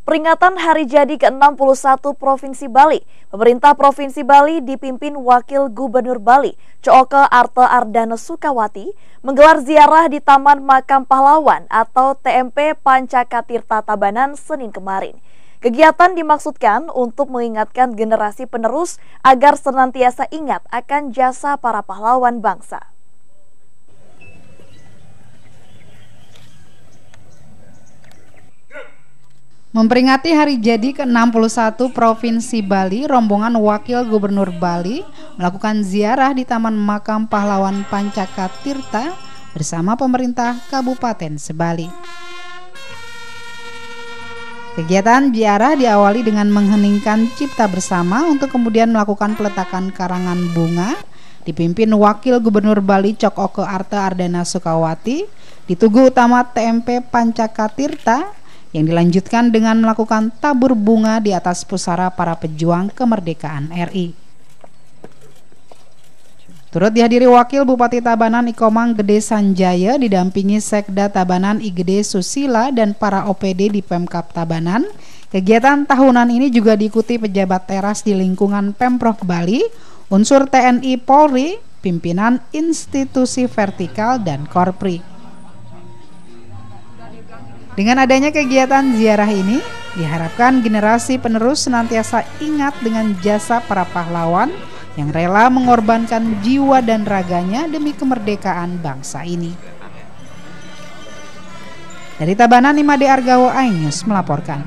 Peringatan Hari Jadi ke-61 Provinsi Bali, pemerintah Provinsi Bali dipimpin Wakil Gubernur Bali, Cooke Arte Ardana Sukawati, menggelar ziarah di Taman Makam Pahlawan atau TMP Pancakatirta Tabanan Senin kemarin. Kegiatan dimaksudkan untuk mengingatkan generasi penerus agar senantiasa ingat akan jasa para pahlawan bangsa. Memperingati hari jadi ke-61 Provinsi Bali, rombongan Wakil Gubernur Bali melakukan ziarah di Taman Makam Pahlawan Pancaka Tirta bersama pemerintah Kabupaten Sebali. Kegiatan ziarah diawali dengan mengheningkan cipta bersama untuk kemudian melakukan peletakan karangan bunga dipimpin Wakil Gubernur Bali Cok Oke Arte Ardana Sukawati di Utama TMP Pancakatirta yang dilanjutkan dengan melakukan tabur bunga di atas pusara para pejuang kemerdekaan RI. Turut dihadiri Wakil Bupati Tabanan Ikomang Gede Sanjaya didampingi Sekda Tabanan Igede Susila dan para OPD di Pemkap Tabanan. Kegiatan tahunan ini juga diikuti pejabat teras di lingkungan Pemprov Bali, unsur TNI Polri, pimpinan institusi vertikal dan korpri. Dengan adanya kegiatan ziarah ini, diharapkan generasi penerus senantiasa ingat dengan jasa para pahlawan yang rela mengorbankan jiwa dan raganya demi kemerdekaan bangsa ini. Dari Tabanan, Imade Argawo Ainyus melaporkan.